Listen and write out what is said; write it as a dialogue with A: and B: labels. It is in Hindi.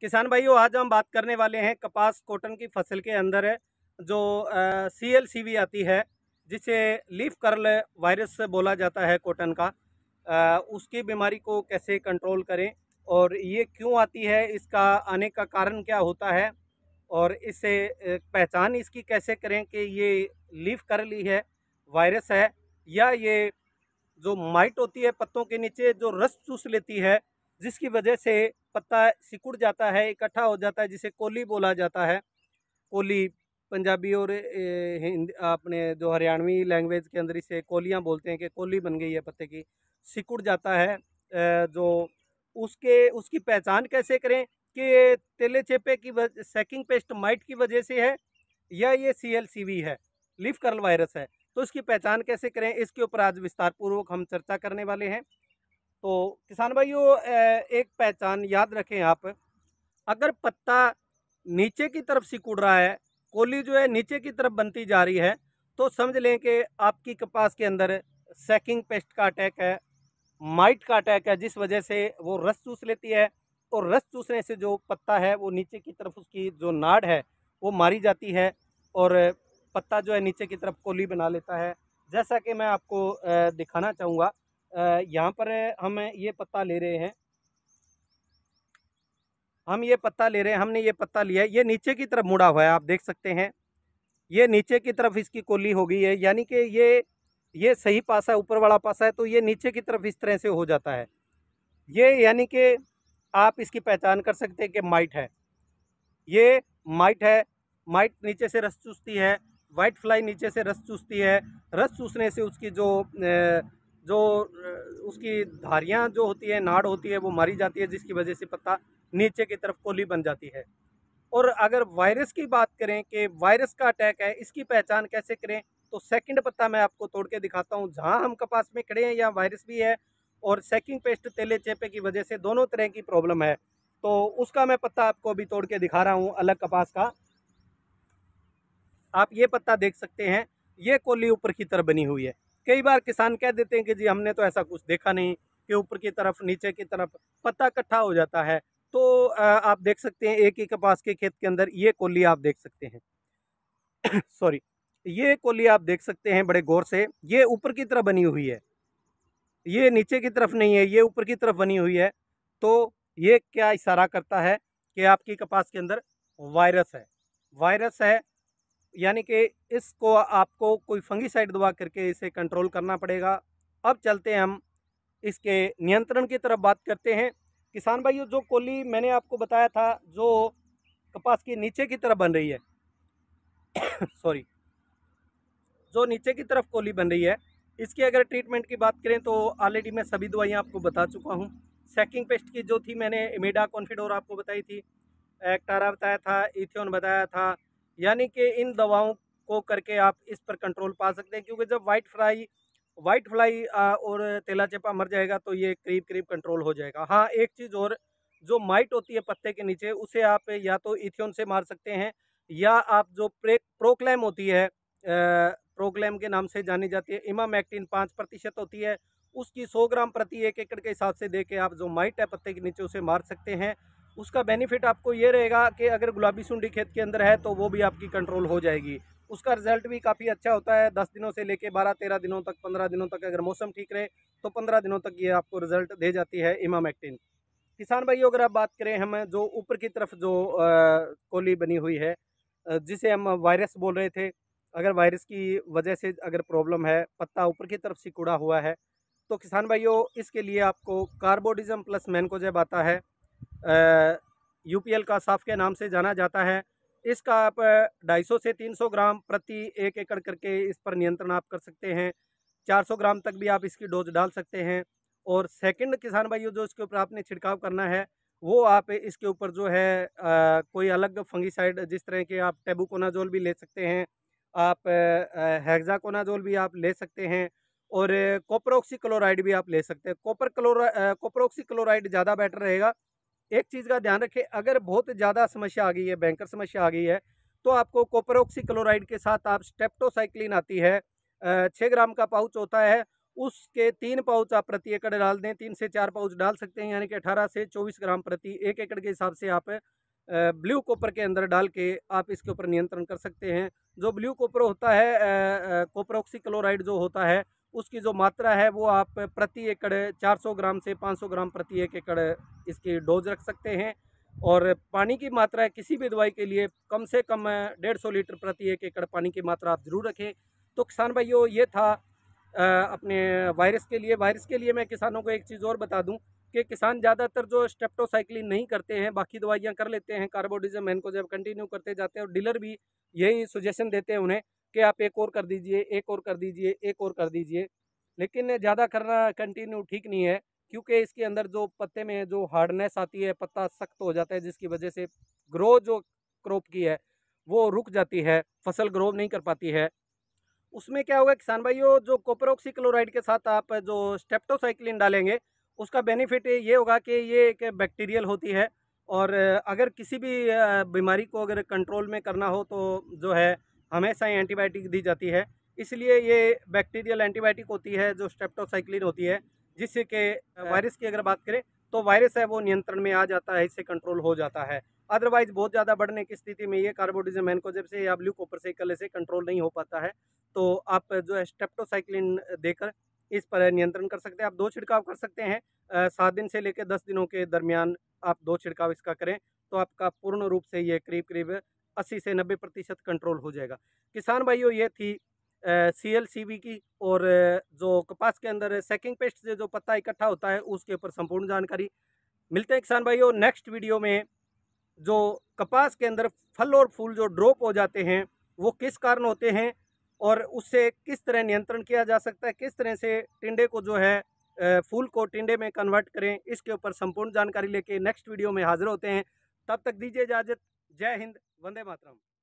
A: किसान भाइयों आज हम बात करने वाले हैं कपास कॉटन की फसल के अंदर जो सी एल सी वी आती है जिसे लीफ कर्ल वायरस बोला जाता है कॉटन का आ, उसकी बीमारी को कैसे कंट्रोल करें और ये क्यों आती है इसका आने का कारण क्या होता है और इससे पहचान इसकी कैसे करें कि ये लीफ कर्ली है वायरस है या ये जो माइट होती है पत्तों के नीचे जो रस चूस लेती है जिसकी वजह से पत्ता सिकुड़ जाता है इकट्ठा हो जाता है जिसे कोली बोला जाता है कोली पंजाबी और अपने जो हरियाणवी लैंग्वेज के अंदर इसे कोलियाँ बोलते हैं कि कोली बन गई है पत्ते की सिकुड़ जाता है जो उसके उसकी पहचान कैसे करें कि तेले चेपे की सेकिंग पेस्ट माइट की वजह से है या ये सी एल सी वी है लिफ कर्ल वायरस है तो इसकी पहचान कैसे करें इसके ऊपर आज विस्तारपूर्वक हम चर्चा करने वाले हैं तो किसान भाइयों एक पहचान याद रखें आप अगर पत्ता नीचे की तरफ सिकुड़ रहा है कोली जो है नीचे की तरफ बनती जा रही है तो समझ लें कि आपकी कपास के अंदर सेकिंग पेस्ट का अटैक है माइट का अटैक है जिस वजह से वो रस चूस लेती है और रस चूसने से जो पत्ता है वो नीचे की तरफ उसकी जो नाड़ है वो मारी जाती है और पत्ता जो है नीचे की तरफ कोली बना लेता है जैसा कि मैं आपको दिखाना चाहूँगा यहाँ पर हम ये पत्ता ले रहे हैं हम ये पत्ता ले रहे हैं हमने ये पत्ता लिया ये नीचे की तरफ मुड़ा हुआ है आप देख सकते हैं ये नीचे की तरफ इसकी कोली हो गई है यानी कि ये ये सही पासा है ऊपर वाला पासा है तो ये नीचे की तरफ इस तरह से हो जाता है ये यानी कि आप इसकी पहचान कर सकते हैं कि माइट है ये माइट है माइट नीचे से रस चूसती है वाइट फ्लाई नीचे से रस चूसती है रस चूसने से उसकी जो जो उसकी धारियाँ जो होती है नाड़ होती है वो मारी जाती है जिसकी वजह से पत्ता नीचे की तरफ कोली बन जाती है और अगर वायरस की बात करें कि वायरस का अटैक है इसकी पहचान कैसे करें तो सेकंड पत्ता मैं आपको तोड़ के दिखाता हूँ जहाँ हम कपास में खड़े हैं यहाँ वायरस भी है और सेकिंग पेस्ट तेले चेपे की वजह से दोनों तरह की प्रॉब्लम है तो उसका मैं पत्ता आपको अभी तोड़ के दिखा रहा हूँ अलग कपास का आप ये पत्ता देख सकते हैं ये कोली ऊपर की तरफ बनी हुई है कई बार किसान कह देते हैं कि जी हमने तो ऐसा कुछ देखा नहीं कि ऊपर की तरफ नीचे की तरफ पत्ता इकट्ठा हो जाता है तो आप देख सकते हैं एक ही कपास के खेत के अंदर ये कोली आप देख सकते हैं सॉरी ये कोली आप देख सकते हैं बड़े गौर से ये ऊपर की तरफ बनी हुई है ये नीचे की तरफ नहीं है ये ऊपर की तरफ बनी हुई है तो ये क्या इशारा करता है कि आपकी कपास के अंदर वायरस है वायरस है यानी कि इसको आपको कोई फंगीसाइड दबा करके इसे कंट्रोल करना पड़ेगा अब चलते हैं हम इसके नियंत्रण की तरफ बात करते हैं किसान भाइयों जो कोली मैंने आपको बताया था जो कपास की नीचे की तरफ बन रही है सॉरी जो नीचे की तरफ कोली बन रही है इसकी अगर ट्रीटमेंट की बात करें तो ऑलरेडी मैं सभी दवाइयाँ आपको बता चुका हूँ सेकिंग पेस्ट की जो थी मैंने इमेडा कॉन्फिडोर आपको बताई थी एक्टारा बताया था इथियोन बताया था यानी कि इन दवाओं को करके आप इस पर कंट्रोल पा सकते हैं क्योंकि जब वाइट फ्राई वाइट फ्लाई और तेला चेपा मर जाएगा तो ये करीब करीब कंट्रोल हो जाएगा हाँ एक चीज़ और जो माइट होती है पत्ते के नीचे उसे आप या तो इथियोन से मार सकते हैं या आप जो प्रे प्रोक्लेम होती है प्रोक्लेम के नाम से जानी जाती है इमामैक्टिन पाँच प्रतिशत होती है उसकी सौ ग्राम प्रति एक एकड़ के हिसाब से दे के आप जो माइट है पत्ते के नीचे उसे मार सकते हैं उसका बेनिफिट आपको ये रहेगा कि अगर गुलाबी सुंडी खेत के अंदर है तो वो भी आपकी कंट्रोल हो जाएगी उसका रिजल्ट भी काफ़ी अच्छा होता है दस दिनों से लेके बारह तेरह दिनों तक पंद्रह दिनों तक अगर मौसम ठीक रहे तो पंद्रह दिनों तक ये आपको रिजल्ट दे जाती है इमामेक्टिन किसान भाइयों अगर आप बात करें हम जो ऊपर की तरफ जो कोली बनी हुई है जिसे हम वायरस बोल रहे थे अगर वायरस की वजह से अगर प्रॉब्लम है पत्ता ऊपर की तरफ सिकुड़ा हुआ है तो किसान भाइयों इसके लिए आपको कार्बोडिज़म प्लस मैनकोजेब आता है यूपीएल का साफ के नाम से जाना जाता है इसका आप 250 से 300 ग्राम प्रति एक एकड़ करके इस पर नियंत्रण आप कर सकते हैं 400 ग्राम तक भी आप इसकी डोज डाल सकते हैं और सेकंड किसान भाइयों जो इसके ऊपर आपने छिड़काव करना है वो आप इसके ऊपर जो है आ, कोई अलग फंगीसाइड जिस तरह के आप टेबूकोनाजोल भी ले सकते हैं आप हैगजाकोनाजोल भी आप ले सकते हैं और कोपरोक्सी क्लोराइड भी आप ले सकते हैं कॉपर क्लोरा कोपरोक्सी क्लोराइड ज़्यादा बेटर रहेगा एक चीज़ का ध्यान रखें अगर बहुत ज़्यादा समस्या आ गई है बैंकर समस्या आ गई है तो आपको कोपरोक्सी क्लोराइड के साथ आप स्टेप्टोसाइक्लिन आती है छः ग्राम का पाउच होता है उसके तीन पाउच आप प्रति एकड़ डाल दें तीन से चार पाउच डाल सकते हैं यानी कि अठारह से चौबीस ग्राम प्रति एक एकड़ के हिसाब से आप ब्लू कोपर के अंदर डाल के आप इसके ऊपर नियंत्रण कर सकते हैं जो ब्लू कोपर होता है कोपरोक्सी क्लोराइड जो होता है उसकी जो मात्रा है वो आप प्रति एकड़ 400 ग्राम से 500 ग्राम प्रति एक एकड़ इसकी डोज रख सकते हैं और पानी की मात्रा किसी भी दवाई के लिए कम से कम डेढ़ सौ लीटर प्रति एक एकड़ पानी की मात्रा आप ज़रूर रखें तो किसान भाइयों ये था अपने वायरस के लिए वायरस के लिए मैं किसानों को एक चीज़ और बता दूँ कि किसान ज़्यादातर जो स्टेप्टोसाइक्लिन नहीं करते हैं बाकी दवाइयाँ कर लेते हैं कार्बोडिजम जब कंटिन्यू करते जाते हैं और डीलर भी यही सुजेशन देते हैं उन्हें कि आप एक और कर दीजिए एक और कर दीजिए एक और कर दीजिए लेकिन ज़्यादा करना कंटिन्यू ठीक नहीं है क्योंकि इसके अंदर जो पत्ते में जो हार्डनेस आती है पत्ता सख्त हो जाता है जिसकी वजह से ग्रो जो क्रॉप की है वो रुक जाती है फसल ग्रो नहीं कर पाती है उसमें क्या होगा किसान भाइयों जो कोपरोक्सी क्लोराइड के साथ आप जो स्टेप्टोसाइक्लिन डालेंगे उसका बेनिफिट ये होगा कि ये एक बैक्टीरियल होती है और अगर किसी भी बीमारी को अगर कंट्रोल में करना हो तो जो है हमेशा ही एंटीबायोटिक दी जाती है इसलिए ये बैक्टीरियल एंटीबायोटिक होती है जो स्टेप्टोसाइक्लिन होती है जिससे कि वायरस की अगर बात करें तो वायरस है वो नियंत्रण में आ जाता है इससे कंट्रोल हो जाता है अदरवाइज बहुत ज़्यादा बढ़ने की स्थिति में ये कार्बोडिजम एनकोजेब से या ब्लू कॉपर साइकिल से कंट्रोल नहीं हो पाता है तो आप जो है स्टेप्टोसाइक्लिन देकर इस पर नियंत्रण कर सकते हैं आप दो छिड़काव कर सकते हैं सात दिन से लेकर दस दिनों के दरमियान आप दो छिड़काव इसका करें तो आपका पूर्ण रूप से ये करीब करीब अस्सी से नब्बे प्रतिशत कंट्रोल हो जाएगा किसान भाइयों ये थी सी एल सी बी की और जो कपास के अंदर सेकिंग पेस्ट से जो पत्ता इकट्ठा होता है उसके ऊपर संपूर्ण जानकारी मिलते हैं किसान भाइयों नेक्स्ट वीडियो में जो कपास के अंदर फल और फूल जो ड्रॉप हो जाते हैं वो किस कारण होते हैं और उससे किस तरह नियंत्रण किया जा सकता है किस तरह से टिंडे को जो है फूल को टिंडे में कन्वर्ट करें इसके ऊपर संपूर्ण जानकारी लेके नेक्स्ट वीडियो में हाजिर होते हैं तब तक दीजिए इजाज़त जय हिंद वंदे मातरम